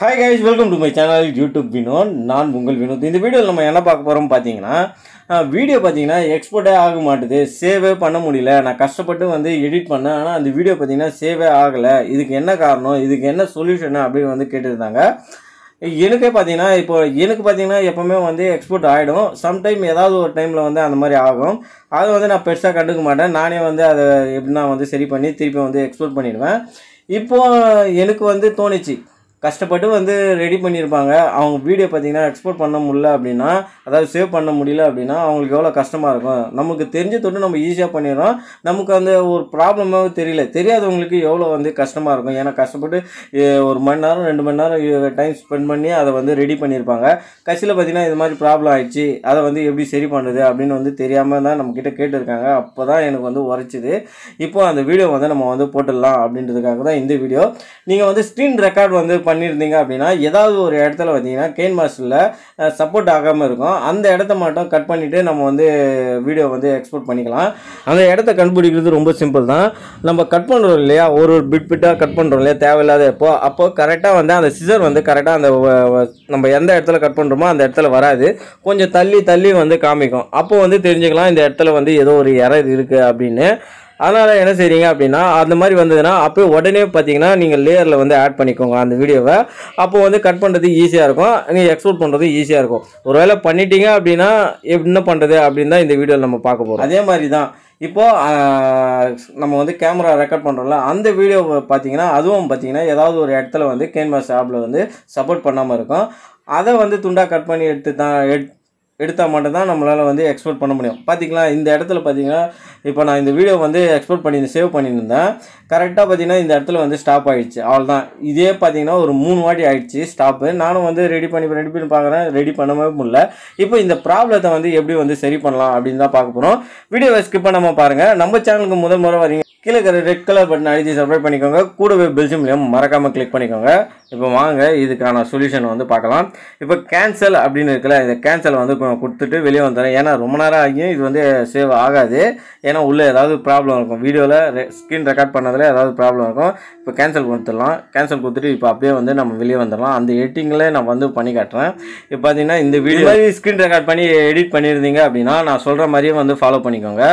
hi guys welcome to my channel YouTube Vinod நான் உங்கள் வினோத் இந்த வீடியோவில் நம்ம என்ன பார்க்க போகிறோம் பார்த்தீங்கன்னா வீடியோ பார்த்தீங்கன்னா எக்ஸ்போர்ட்டே ஆக மாட்டுது சேவே பண்ண முடியல நான் கஷ்டப்பட்டு வந்து எடிட் பண்ணேன் ஆனால் அந்த வீடியோ பார்த்தீங்கன்னா சேவே ஆகலை இதுக்கு என்ன காரணம் இதுக்கு என்ன சொல்யூஷன் அப்படின்னு வந்து கேட்டிருந்தாங்க எனக்கே பார்த்தீங்கன்னா இப்போ எனக்கு பார்த்தீங்கன்னா எப்போவுமே வந்து எக்ஸ்போர்ட் ஆகிடும் சம்டைம் ஏதாவது ஒரு டைமில் வந்து அந்த மாதிரி ஆகும் அதை வந்து நான் பெருசாக கண்டுக்க மாட்டேன் நானே வந்து அதை எப்படின்னா வந்து சரி பண்ணி திருப்பி வந்து எக்ஸ்போர்ட் பண்ணிடுவேன் இப்போது எனக்கு வந்து தோணுச்சு கஷ்டப்பட்டு வந்து ரெடி பண்ணியிருப்பாங்க அவங்க வீடியோ பார்த்தீங்கன்னா எக்ஸ்போர்ட் பண்ண முடியல அப்படின்னா அதாவது சேவ் பண்ண முடியல அப்படின்னா அவங்களுக்கு எவ்வளோ கஷ்டமாக இருக்கும் நமக்கு தெரிஞ்ச தொட்டு நம்ம ஈஸியாக பண்ணிடுறோம் நமக்கு அந்த ஒரு ப்ராப்ளமாகவும் தெரியல தெரியாதவங்களுக்கு எவ்வளோ வந்து கஷ்டமாக இருக்கும் ஏன்னா கஷ்டப்பட்டு ஒரு மணி நேரம் ரெண்டு மணி நேரம் டைம் ஸ்பெண்ட் பண்ணி அதை வந்து ரெடி பண்ணியிருப்பாங்க கடைசியில் பார்த்தீங்கன்னா இது மாதிரி ப்ராப்ளம் ஆகிடுச்சு அதை வந்து எப்படி சரி பண்ணுறது அப்படின்னு வந்து தெரியாமல் தான் நம்மக்கிட்ட கேட்டிருக்காங்க அப்போ தான் எனக்கு வந்து உரைச்சிது இப்போ அந்த வீடியோ வந்து நம்ம வந்து போட்டுடலாம் அப்படின்றதுக்காக தான் இந்த வீடியோ நீங்கள் வந்து ஸ்க்ரீன் ரெக்கார்ட் வந்து பண்ணியிருந்தீங்க அப்படின்னா ஏதாவது ஒரு இடத்துல பார்த்தீங்கன்னா கெயின் மாஸ்டரில் சப்போர்ட் ஆகாமல் இருக்கும் அந்த இடத்த மட்டும் கட் பண்ணிவிட்டு நம்ம வந்து வீடியோ வந்து எக்ஸ்போர்ட் பண்ணிக்கலாம் அந்த இடத்த கண்டுபிடிக்கிறது ரொம்ப சிம்பிள் தான் நம்ம கட் பண்ணுறோம் இல்லையா ஒரு ஒரு பிட் பிட்டாக கட் பண்ணுறோம் இல்லையா தேவையில்லாத இப்போ அப்போ கரெக்டாக வந்து அந்த சிசர் வந்து கரெக்டாக அந்த நம்ம எந்த இடத்துல கட் பண்ணுறோமோ அந்த இடத்துல வராது கொஞ்சம் தள்ளி தள்ளி வந்து காமிக்கும் அப்போ வந்து தெரிஞ்சுக்கலாம் இந்த இடத்துல வந்து ஏதோ ஒரு இறது இருக்குது அப்படின்னு அதனால் என்ன செய்கிறீங்க அப்படின்னா அந்த மாதிரி வந்ததுன்னா அப்போ உடனே பார்த்தீங்கன்னா நீங்கள் லேயரில் வந்து ஆட் பண்ணிக்கோங்க அந்த வீடியோவை அப்போ வந்து கட் பண்ணுறது ஈஸியாக இருக்கும் நீங்கள் எக்ஸ்போர்ட் பண்ணுறது ஈஸியாக இருக்கும் ஒருவேளை பண்ணிட்டீங்க அப்படின்னா என்ன பண்ணுறது அப்படின்னு தான் இந்த வீடியோவில் நம்ம பார்க்க போகிறோம் அதே மாதிரி தான் இப்போது நம்ம வந்து கேமரா ரெக்கார்ட் பண்ணுறோம்ல அந்த வீடியோவை பார்த்தீங்கன்னா அதுவும் பார்த்தீங்கன்னா ஏதாவது ஒரு இடத்துல வந்து கேன்வாஸ் ஆப்பில் வந்து சப்போர்ட் பண்ணாமல் இருக்கும் அதை வந்து துண்டாக கட் பண்ணி எடுத்து தான் எடுத்து எடுத்தால் மட்டும்தான் நம்மளால் வந்து எக்ஸ்போர்ட் பண்ண முடியும் பார்த்திங்களா இந்த இடத்துல பார்த்திங்கன்னா இப்போ நான் இந்த வீடியோ வந்து எக்ஸ்போர்ட் பண்ணி சேவ் பண்ணியிருந்தேன் கரெக்டாக பார்த்திங்கன்னா இந்த இடத்துல வந்து ஸ்டாப் ஆகிடுச்சு அவ்வளோதான் இதே பார்த்திங்கன்னா ஒரு மூணு வாட்டி ஆகிடுச்சு ஸ்டாப்பு நானும் வந்து ரெடி பண்ணி ரெடி பண்ணி பார்க்குறேன் ரெடி பண்ணவே முடியல இப்போ இந்த ப்ராப்ளத்தை வந்து எப்படி வந்து சரி பண்ணலாம் அப்படின்னு தான் பார்க்க போகிறோம் வீடியோவை ஸ்கிப் பண்ணாமல் பாருங்கள் நம்ம சேனலுக்கு முதல் முறை வரீங்க கீழே ரெட் கலர் பட்டன் அழிச்சு சப்ஸ்கிரைப் பண்ணிக்கோங்க கூடவே பெல்ஜியம் மறக்காமல் கிளிக் பண்ணிக்கோங்க இப்போ வாங்க இதுக்கான சொல்யூஷன் வந்து பார்க்கலாம் இப்போ கேன்சல் அப்படின்னு இருக்குல்ல இந்த கேன்சல் வந்து கொடுத்துட்டு வெளியே வந்துடும் ஏன்னா ரொம்ப நேரம் ஆகியும் இது வந்து சேவ் ஆகாது ஏன்னா உள்ளே ஏதாவது ப்ராப்ளம் இருக்கும் வீடியோவில் ஸ்க்ரீன் ரெக்கார்ட் பண்ணதில் ஏதாவது ப்ராப்ளம் இருக்கும் இப்போ கேன்சல் கொடுத்துடலாம் கேன்சல் கொடுத்துட்டு இப்போ அப்படியே வந்து நம்ம வெளியே வந்துடலாம் அந்த எடிட்டிங்கில் நான் வந்து பண்ணி காட்டுறேன் இப்போ பார்த்தீங்கன்னா இந்த வீடியோ மாதிரி ஸ்க்ரீன் ரெக்கார்ட் பண்ணி எடிட் பண்ணியிருந்தீங்க அப்படின்னா நான் சொல்கிற மாதிரியே வந்து ஃபாலோ பண்ணிக்கோங்க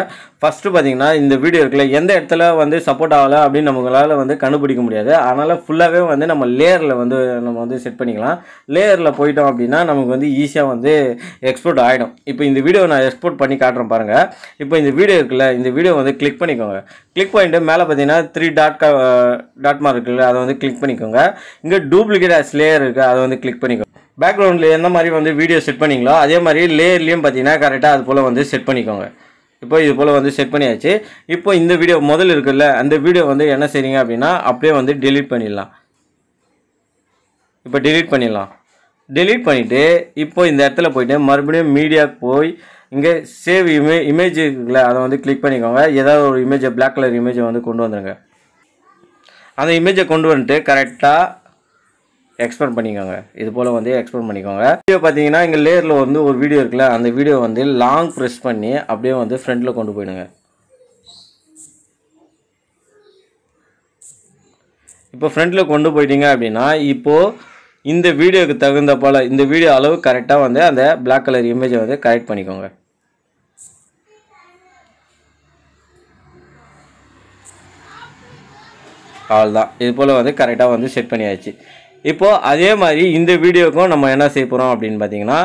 ஃபஸ்ட்டு பார்த்தீங்கன்னா இந்த வீடியோ இருக்குல்ல எந்த இடத்துல வந்து சப்போர்ட் ஆகலை அப்படின்னு நம்மளால் வந்து கண்டுபிடிக்க முடியாது அதனால் ஃபுல்லாகவே வந்து நம்ம லேயர் லேயரில் வந்து நம்ம வந்து செட் பண்ணிக்கலாம் லேயரில் போயிட்டோம் அப்படின்னா நமக்கு வந்து ஈஸியாக வந்து எக்ஸ்போர்ட் ஆகிடும் இப்போ இந்த வீடியோ நான் எக்ஸ்போர்ட் பண்ணி காட்டுறேன் பாருங்கள் இப்போ இந்த வீடியோ இருக்குல்ல இந்த வீடியோ வந்து கிளிக் பண்ணிக்கோங்க கிளிக் பண்ணிட்டு மேலே பார்த்தீங்கன்னா த்ரீ டாட் டாட் மார்க் இருக்குல்ல அதை வந்து கிளிக் பண்ணிக்கோங்க இங்கே டூப்ளிகேட் ஆஸ் லேயர் இருக்குது அதை வந்து கிளிக் பண்ணிக்கோங்க பேக்ரவுண்டில் எந்த மாதிரி வந்து வீடியோ செட் பண்ணிங்களோ அதே மாதிரி லேயர்லேயும் பார்த்தீங்கன்னா கரெக்டாக அது போல் வந்து செட் பண்ணிக்கோங்க இப்போ இது போல் வந்து செட் பண்ணியாச்சு இப்போ இந்த வீடியோ முதல் இருக்குல்ல அந்த வீடியோ வந்து என்ன செய்றீங்க அப்படின்னா அப்படியே வந்து டெலிட் பண்ணிடலாம் இப்போ டெலீட் பண்ணிடலாம் டெலீட் பண்ணிவிட்டு இப்போ இந்த இடத்துல போயிட்டு மறுபடியும் மீடியாவுக்கு போய் இங்கே சேவ் இமே இமேஜ் இருக்குல்ல அதை வந்து கிளிக் பண்ணிக்கோங்க ஏதாவது ஒரு இமேஜை பிளாக் கலர் இமேஜை வந்து கொண்டு வந்துடுங்க அந்த இமேஜை கொண்டு வந்துட்டு கரெக்டாக எக்ஸ்போர்ட் பண்ணிக்கோங்க இது போல் வந்து எக்ஸ்போர்ட் பண்ணிக்கோங்க வீடியோ பார்த்தீங்கன்னா இங்கே லேயரில் வந்து ஒரு வீடியோ இருக்குல்ல அந்த வீடியோ வந்து லாங் ப்ரெஸ் பண்ணி அப்படியே வந்து ஃப்ரண்ட்டில் கொண்டு போயிடுங்க இப்போ ஃப்ரண்ட்டில் கொண்டு போயிட்டீங்க அப்படின்னா இப்போது இந்த வீடியோவுக்கு தகுந்த போல் இந்த வீடியோ அளவு கரெக்டாக வந்து அந்த பிளாக் கலர் இமேஜை வந்து கரெக்ட் பண்ணிக்கோங்க அவ்வளோதான் இது போல் வந்து கரெக்டாக வந்து செட் பண்ணியாச்சு இப்போது அதே மாதிரி இந்த வீடியோக்கும் நம்ம என்ன செய்ய போகிறோம் அப்படின்னு பார்த்தீங்கன்னா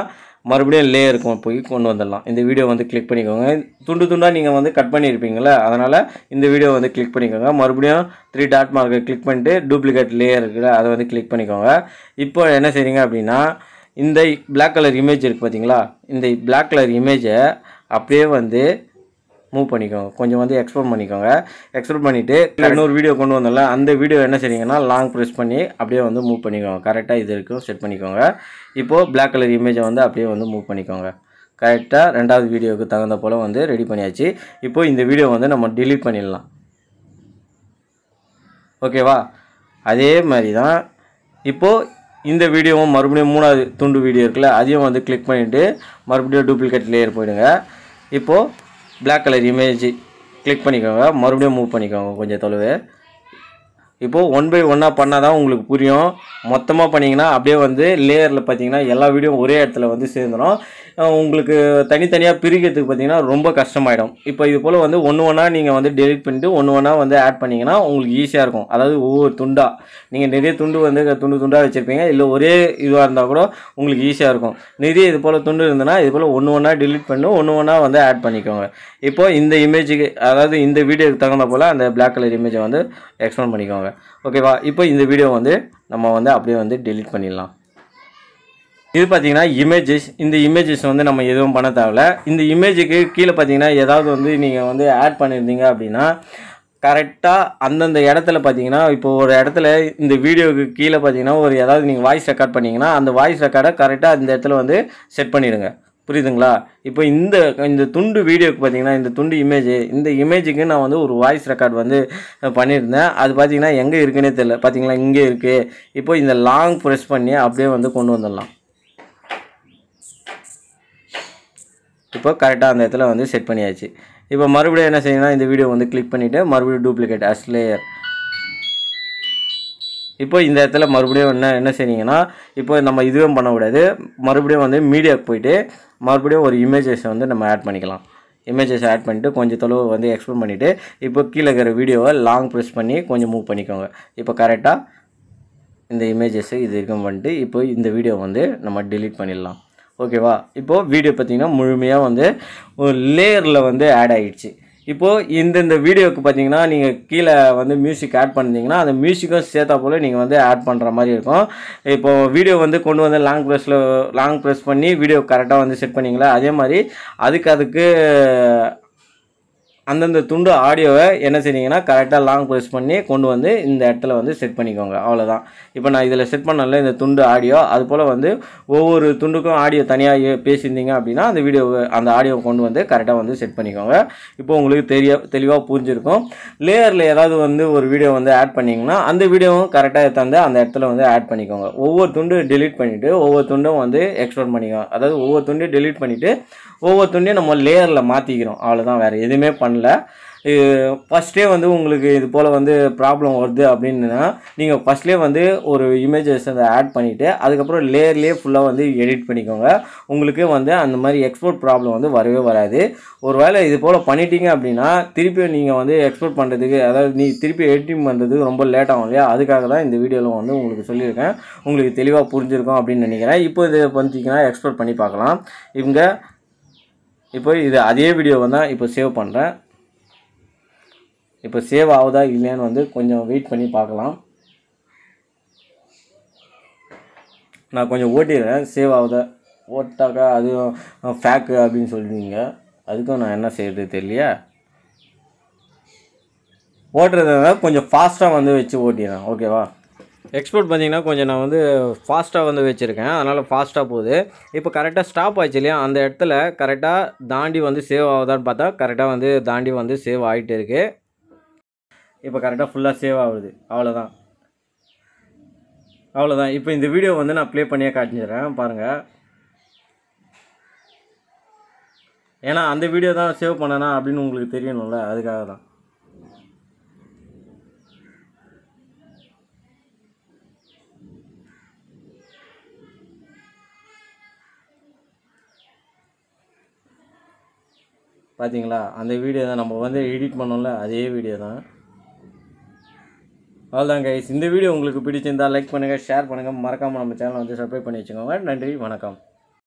மறுபடியும் லேயருக்கு போய் கொண்டு வந்துடலாம் இந்த வீடியோ வந்து கிளிக் பண்ணிக்கோங்க துண்டு துண்டாக நீங்கள் வந்து கட் பண்ணியிருப்பீங்களே அதனால் இந்த வீடியோ வந்து கிளிக் பண்ணிக்கோங்க மறுபடியும் த்ரீ டாட் மார்க்கை கிளிக் பண்ணிட்டு டூப்ளிகேட் லேயர் இருக்குல்ல அதை வந்து கிளிக் பண்ணிக்கோங்க இப்போ என்ன செய்கிறீங்க அப்படின்னா இந்த பிளாக் கலர் இமேஜ் இருக்குது பார்த்தீங்களா இந்த பிளாக் கலர் இமேஜை அப்படியே வந்து மூவ் பண்ணிக்கோங்க கொஞ்சம் வந்து எக்ஸ்ப்ளோர் பண்ணிக்கோங்க எக்ஸ்ப்ளோர் பண்ணிவிட்டு இன்னொரு வீடியோ கொண்டு வந்தால அந்த வீடியோ என்ன செய்யுங்கன்னா லாங் ப்ரெஸ் பண்ணி அப்படியே வந்து மூவ் பண்ணிக்கோங்க கரெக்டாக இது இருக்கும் செட் பண்ணிக்கோங்க இப்போது பிளாக் கலர் இமேஜை வந்து அப்படியே வந்து மூவ் பண்ணிக்கோங்க கரெக்டாக ரெண்டாவது வீடியோவுக்கு தகுந்த போல் வந்து ரெடி பண்ணியாச்சு இப்போது இந்த வீடியோ வந்து நம்ம டிலீட் பண்ணிடலாம் ஓகேவா அதே மாதிரி தான் இப்போது இந்த வீடியோவும் மறுபடியும் மூணாவது துண்டு வீடியோ இருக்குல்ல அதையும் வந்து கிளிக் பண்ணிவிட்டு மறுபடியும் டூப்ளிகேட் லேயர் போயிடுங்க இப்போது பிளாக் கலர் இமேஜ் கிளிக் பண்ணிக்கோங்க மறுபடியும் மூவ் பண்ணிக்கோங்க கொஞ்சம் தொலைவு இப்போது ஒன் பை ஒன்னாக பண்ணால் தான் உங்களுக்கு புரியும் மொத்தமாக பண்ணிங்கன்னா அப்படியே வந்து லேயரில் பார்த்தீங்கன்னா எல்லா வீடியோ ஒரே இடத்துல வந்து சேர்ந்துடும் உங்களுக்கு தனித்தனியாக பிரிக்கிறதுக்கு பார்த்தீங்கன்னா ரொம்ப கஷ்டமாயிடும் இப்போ இது போல் வந்து ஒன்று ஒன்றா நீங்கள் வந்து டெலிட் பண்ணிவிட்டு ஒன்று ஒன்றா வந்து ஆட் பண்ணிங்கன்னா உங்களுக்கு ஈஸியாக இருக்கும் அதாவது ஒவ்வொரு துண்டாக நீங்கள் நிறைய துண்டு வந்து துண்டு துண்டாக வச்சுருப்பீங்க இல்லை ஒரே இதுவாக இருந்தால் கூட உங்களுக்கு ஈஸியாக இருக்கும் நிறைய இது போல் துண்டு இருந்ததுன்னா இது போல் ஒன்று ஒன்றா டெலிட் பண்ணி ஒன்று ஒன்றா வந்து ஆட் பண்ணிக்கோங்க இப்போது இந்த இமேஜுக்கு அதாவது இந்த வீடியோக்கு தகுந்த போல் அந்த பிளாக் கலர் இமேஜை வந்து எக்ஸ்பிளைன் பண்ணிக்கோங்க ஓகேவா இப்போ இந்த வீடியோ வந்து நம்ம வந்து அப்படியே வந்து டெலிட் பண்ணிடலாம் இது பார்த்தீங்கன்னா இமேஜஸ் இந்த இமேஜஸ் வந்து நம்ம எதுவும் பண்ண தேவையில்ல இந்த இமேஜுக்கு கீழே பார்த்தீங்கன்னா ஏதாவது வந்து நீங்கள் வந்து ஆட் பண்ணியிருந்தீங்க அப்படின்னா கரெக்டாக அந்தந்த இடத்துல பார்த்தீங்கன்னா இப்போ ஒரு இடத்துல இந்த வீடியோவுக்கு கீழே பார்த்தீங்கன்னா ஒரு ஏதாவது நீங்கள் வாய்ஸ் ரெக்கார்ட் பண்ணிங்கன்னா அந்த வாய்ஸ் ரெக்கார்டை கரெக்டாக அந்த இடத்துல வந்து செட் பண்ணிவிடுங்க புரியுதுங்களா இப்போ இந்த இந்த துண்டு வீடியோக்கு பார்த்தீங்கன்னா இந்த துண்டு இமேஜ் இந்த இமேஜுக்கு நான் வந்து ஒரு வாய்ஸ் ரெக்கார்ட் வந்து பண்ணியிருந்தேன் அது பார்த்தீங்கன்னா எங்கே இருக்குன்னே தெரில பார்த்தீங்களா இங்கே இருக்குது இப்போ இந்த லாங் ப்ரெஸ் பண்ணி அப்படியே வந்து கொண்டு வந்துடலாம் இப்போ கரெக்டாக அந்த இடத்துல வந்து செட் பண்ணியாச்சு இப்போ மறுபடியும் என்ன செய்யணும் இந்த வீடியோ வந்து கிளிக் பண்ணிவிட்டு மறுபடியும் டூப்ளிகேட் அஸ் இப்போ இந்த இடத்துல மறுபடியும் என்ன என்ன செய்யிங்கன்னா இப்போ நம்ம இதுவே பண்ணக்கூடாது மறுபடியும் வந்து மீடியாவுக்கு போயிட்டு மறுபடியும் ஒரு இமேஜஸ் வந்து நம்ம ஆட் பண்ணிக்கலாம் இமேஜஸ் ஆட் பண்ணிவிட்டு கொஞ்சம் தொலைவு வந்து எக்ஸ்ப்ளோர் பண்ணிவிட்டு இப்போ கீழே இருக்கிற வீடியோவை லாங் ப்ரெஸ் பண்ணி கொஞ்சம் மூவ் பண்ணிக்கோங்க இப்போ கரெக்டாக இந்த இமேஜஸ்ஸு இது இருக்கும் பண்ணிட்டு இப்போ இந்த வீடியோ வந்து நம்ம டிலீட் பண்ணிடலாம் ஓகேவா இப்போது வீடியோ பார்த்திங்கன்னா முழுமையாக வந்து ஒரு லேயரில் வந்து ஆட் ஆகிடுச்சு இப்போது இந்தந்த வீடியோவுக்கு பார்த்தீங்கன்னா நீங்கள் கீழே வந்து மியூசிக் ஆட் பண்ணிங்கன்னா அந்த மியூசிக்கும் சேர்த்தா போல் நீங்கள் வந்து ஆட் பண்ணுற மாதிரி இருக்கும் இப்போது வீடியோ வந்து கொண்டு வந்து லாங் ப்ரெஸ்ஸில் லாங் ப்ரெஸ் பண்ணி வீடியோ கரெக்டாக வந்து செட் பண்ணிங்களா அதே மாதிரி அதுக்கு அதுக்கு அந்தந்த துண்டு ஆடியோவை என்ன செய்றீங்கன்னா கரெக்டாக லாங் ப்ரெஸ் பண்ணி கொண்டு வந்து இந்த இடத்துல வந்து செட் பண்ணிக்கோங்க அவ்வளோதான் இப்போ நான் இதில் செட் பண்ணல இந்த துண்டு ஆடியோ அது போல் வந்து ஒவ்வொரு துண்டுக்கும் ஆடியோ தனியாக பேசியிருந்தீங்க அப்படின்னா அந்த வீடியோவை அந்த ஆடியோவை கொண்டு வந்து கரெக்டாக வந்து செட் பண்ணிக்கோங்க இப்போ உங்களுக்கு தெரிய தெளிவாக புரிஞ்சிருக்கும் லேயரில் ஏதாவது வந்து ஒரு வீடியோ வந்து ஆட் பண்ணிங்கன்னா அந்த வீடியோவும் கரெக்டாக தந்து அந்த இடத்துல வந்து ஆட் பண்ணிக்கோங்க ஒவ்வொரு துண்டு டெலிட் பண்ணிவிட்டு ஒவ்வொரு துண்டும் வந்து எக்ஸ்போர்ட் பண்ணிக்கோங்க அதாவது ஒவ்வொரு துண்டு டெலிட் பண்ணிவிட்டு ஒவ்வொருத்தொன்னையும் நம்ம லேயரில் மாற்றிக்கிறோம் அவ்வளோதான் வேறு எதுவுமே பண்ணல ஃபஸ்ட்டே வந்து உங்களுக்கு இது போல் வந்து ப்ராப்ளம் வருது அப்படின்னா நீங்கள் ஃபஸ்ட்லேயே வந்து ஒரு இமேஜஸ் அதை ஆட் பண்ணிவிட்டு அதுக்கப்புறம் லேயர்லேயே ஃபுல்லாக வந்து எடிட் பண்ணிக்கோங்க உங்களுக்கு வந்து அந்த மாதிரி எக்ஸ்போர்ட் ப்ராப்ளம் வந்து வரவே வராது ஒரு வேளை இது போல் பண்ணிட்டீங்க அப்படின்னா திருப்பி நீங்கள் வந்து எக்ஸ்போர்ட் பண்ணுறதுக்கு அதாவது நீ திருப்பி எடிட்டிங் பண்ணுறதுக்கு ரொம்ப லேட் ஆகும் இல்லையா அதுக்காக தான் இந்த வீடியோவில் வந்து உங்களுக்கு சொல்லியிருக்கேன் உங்களுக்கு தெளிவாக புரிஞ்சிருக்கும் அப்படின்னு நினைக்கிறேன் இப்போ இதை பண்ணிட்டீங்கன்னா எக்ஸ்போர்ட் பண்ணி பார்க்கலாம் இவங்க இப்போ இது அதே வீடியோவை தான் இப்போ சேவ் பண்ணுறேன் இப்போ சேவ் ஆகுதா இல்லையான்னு வந்து கொஞ்சம் வெயிட் பண்ணி பார்க்கலாம் நான் கொஞ்சம் ஓட்டிடுறேன் சேவ் ஆகுதா ஓட்டாக்கா அதுவும் ஃபேக்கு அப்படின்னு சொல்லுவீங்க அதுக்கும் நான் என்ன செய்யறது தெரியலையா ஓட்டுறதுனால கொஞ்சம் ஃபாஸ்ட்டாக வந்து வச்சு ஓட்டிடுறேன் ஓகேவா எக்ஸ்போர்ட் பார்த்தீங்கன்னா கொஞ்சம் நான் வந்து ஃபாஸ்ட்டாக வந்து வச்சுருக்கேன் அதனால் ஃபாஸ்ட்டாக போகுது இப்போ கரெக்டாக ஸ்டாப் ஆச்சு இல்லையா அந்த இடத்துல கரெக்டாக தாண்டி வந்து சேவ் ஆகுதான்னு பார்த்தா கரெக்டாக வந்து தாண்டி வந்து சேவ் ஆகிட்டு இருக்குது இப்போ கரெக்டாக ஃபுல்லாக சேவ் ஆகுது அவ்வளோதான் அவ்வளோதான் இப்போ இந்த வீடியோ வந்து நான் ப்ளே பண்ணியே காட்டிஞ்சிடறேன் பாருங்கள் ஏன்னா அந்த வீடியோ தான் சேவ் பண்ணனா அப்படின்னு உங்களுக்கு தெரியணும்ல அதுக்காக தான் பார்த்தீங்களா அந்த வீடியோ தான் நம்ம வந்து எடிட் பண்ணோம்ல அதே வீடியோ தான் அவ்வளோதாங்க கைஸ் இந்த வீடியோ உங்களுக்கு பிடிச்சிருந்தால் லைக் பண்ணுங்கள் ஷேர் பண்ணுங்கள் மறக்காமல் நம்ம சேனலை வந்து சப்ஸ்கிரைப் பண்ணி வச்சுக்கோங்க நன்றி வணக்கம்